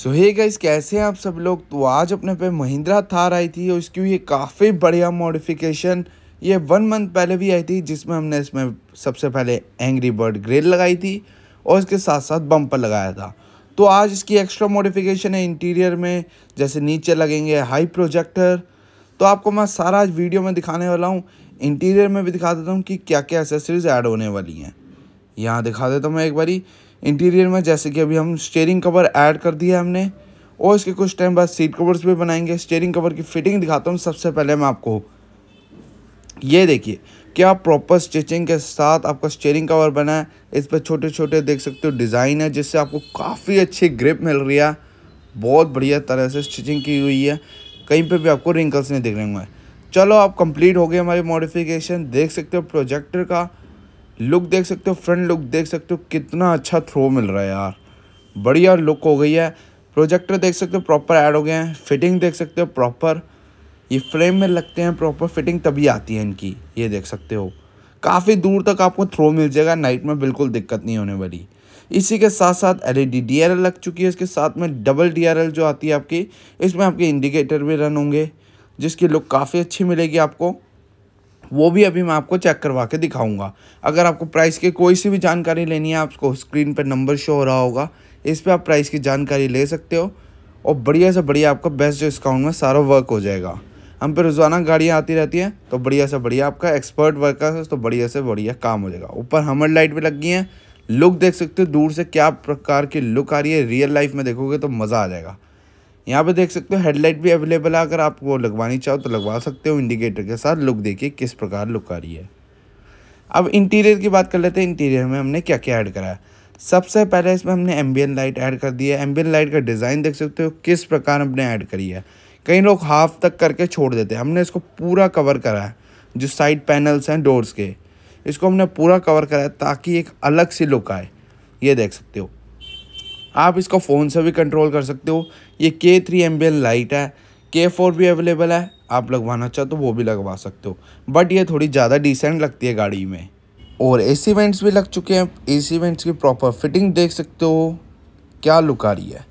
सो hey guys कैसे हैं आप सब लोग तो आज अपने पे महिंद्रा थार आई थी और इसकी ये काफ़ी बढ़िया मॉडिफिकेशन ये वन मंथ पहले भी आई थी जिसमें हमने इसमें सबसे पहले एंग्री बर्ड ग्रिल लगाई थी और इसके साथ साथ बम्पर लगाया था तो आज इसकी एक्स्ट्रा मॉडिफिकेशन है इंटीरियर में जैसे नीचे लगेंगे हाई प्रोजेक्टर तो आपको मैं सारा आज वीडियो में दिखाने वाला हूँ इंटीरियर में भी दिखा देता हूँ कि क्या क्या एसेसरीज ऐड होने वाली हैं यहाँ दिखा देता हूँ मैं एक बारी इंटीरियर में जैसे कि अभी हम स्टेयरिंग कवर ऐड कर दिया हमने और इसके कुछ टाइम बाद सीट कवर्स भी बनाएंगे स्टेयरिंग कवर की फिटिंग दिखाता हूँ सबसे पहले मैं आपको ये देखिए क्या प्रॉपर स्टिचिंग के साथ आपका स्टेयरिंग कवर बना है इस पर छोटे छोटे देख सकते हो डिज़ाइन है जिससे आपको काफ़ी अच्छी ग्रिप मिल रही है बहुत बढ़िया तरह से स्टिचिंग की हुई है कहीं पे भी आपको रिंकल्स नहीं दिख रहे हैं चलो आप कंप्लीट हो गए हमारी मॉडिफिकेशन देख सकते हो प्रोजेक्टर का लुक देख सकते हो फ्रंट लुक देख सकते हो कितना अच्छा थ्रो मिल रहा है यार बढ़िया लुक हो गई है प्रोजेक्टर देख सकते हो प्रॉपर ऐड हो गए हैं फिटिंग देख सकते हो प्रॉपर ये फ्रेम में लगते हैं प्रॉपर फिटिंग तभी आती है इनकी ये देख सकते हो काफ़ी दूर तक आपको थ्रो मिल जाएगा नाइट में बिल्कुल दिक्कत नहीं होने वाली इसी के साथ साथ एल ई लग चुकी है इसके साथ में डबल डी जो आती है आपकी इसमें आपके इंडिकेटर भी रन होंगे जिसकी लुक काफ़ी अच्छी मिलेगी आपको वो भी अभी मैं आपको चेक करवा के दिखाऊंगा अगर आपको प्राइस की कोई सी भी जानकारी लेनी है आपको स्क्रीन पर नंबर शो हो रहा होगा इस पर आप प्राइस की जानकारी ले सकते हो और बढ़िया से बढ़िया आपका बेस्ट डिस्काउंट में सारा वर्क हो जाएगा हम पे रोज़ाना गाड़ियाँ आती रहती हैं तो बढ़िया से बढ़िया आपका एक्सपर्ट वर्क है तो बढ़िया से बढ़िया काम हो जाएगा ऊपर हमर लाइट भी लग गई हैं लुक देख सकते हो दूर से क्या प्रकार की लुक आ रही है रियल लाइफ में देखोगे तो मज़ा आ जाएगा यहाँ पे देख सकते हो हेडलाइट भी अवेलेबल है अगर आप वो लगवानी चाहो तो लगवा सकते हो इंडिकेटर के साथ लुक देखिए किस प्रकार लुक आ रही है अब इंटीरियर की बात कर लेते हैं इंटीरियर में हमने क्या क्या ऐड कराया सबसे पहले इसमें हमने एम्बियन लाइट ऐड कर दिया है एम्बियन लाइट का डिज़ाइन देख सकते हो किस प्रकार हमने ऐड करी है कई लोग हाफ तक करके छोड़ देते हैं हमने इसको पूरा कवर करा है जो साइड पैनल्स हैं डोर्स के इसको हमने पूरा कवर करा है ताकि एक अलग सी लुक आए ये देख सकते हो आप इसको फ़ोन से भी कंट्रोल कर सकते हो ये के थ्री एम लाइट है के फोर भी अवेलेबल है आप लगवाना चाहो तो वो भी लगवा सकते हो बट ये थोड़ी ज़्यादा डिसेंट लगती है गाड़ी में और ए सी वेंट्स भी लग चुके हैं ए सी वेंट्स की प्रॉपर फिटिंग देख सकते हो क्या लुक आ रही है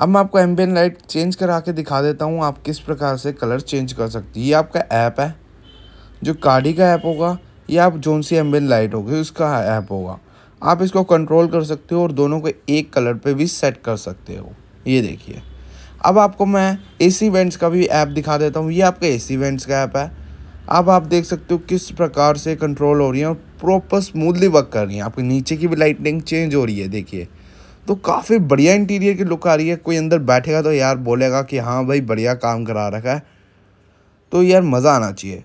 अब मैं आपको एम्बियन लाइट चेंज करा के दिखा देता हूँ आप किस प्रकार से कलर चेंज कर सकती है ये आपका ऐप है जो कार्डी का ऐप होगा या आप जोन सी एम्बियन लाइट होगी उसका ऐप होगा आप इसको कंट्रोल कर सकते हो और दोनों को एक कलर पे भी सेट कर सकते हो ये देखिए अब आपको मैं ए सी वेंट्स का भी ऐप दिखा देता हूँ ये आपका ए सी वेंट्स का ऐप है अब आप देख सकते हो किस प्रकार से कंट्रोल हो रही है और प्रॉपर स्मूथली वर्क कर रही है आपके नीचे की भी लाइटिंग चेंज हो रही है देखिए तो काफ़ी बढ़िया इंटीरियर की लुक आ रही है कोई अंदर बैठेगा तो यार बोलेगा कि हाँ भाई बढ़िया काम करा रखा है तो यार मज़ा आना चाहिए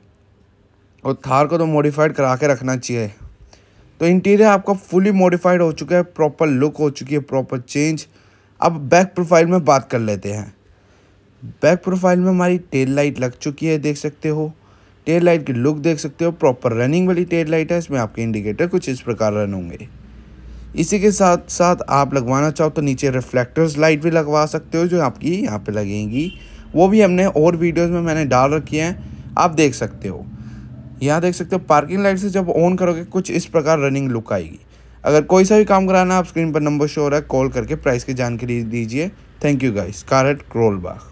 और थार को तो मॉडिफाइड करा के रखना चाहिए तो इंटीरियर आपका फुली मॉडिफाइड हो चुका है प्रॉपर लुक हो चुकी है प्रॉपर चेंज अब बैक प्रोफाइल में बात कर लेते हैं बैक प्रोफाइल में हमारी टेल लाइट लग चुकी है देख सकते हो टेल लाइट की लुक देख सकते हो प्रॉपर रनिंग वाली टेल लाइट है इसमें आपके इंडिकेटर कुछ इस प्रकार रन होंगे इसी के साथ साथ आप लगवाना चाहो तो नीचे रिफ्लेक्टर्स लाइट भी लगवा सकते हो जो आपकी यहाँ पे लगेंगी वो भी हमने और वीडियोस में मैंने डाल रखी हैं आप देख सकते हो यहाँ देख सकते हो पार्किंग लाइट से जब ऑन करोगे कुछ इस प्रकार रनिंग लुक आएगी अगर कोई सा भी काम कराना आप स्क्रीन पर नंबर शो हो रहा है कॉल करके प्राइस की जानकारी दीजिए thank you guys carrot crawl क्रोलबाग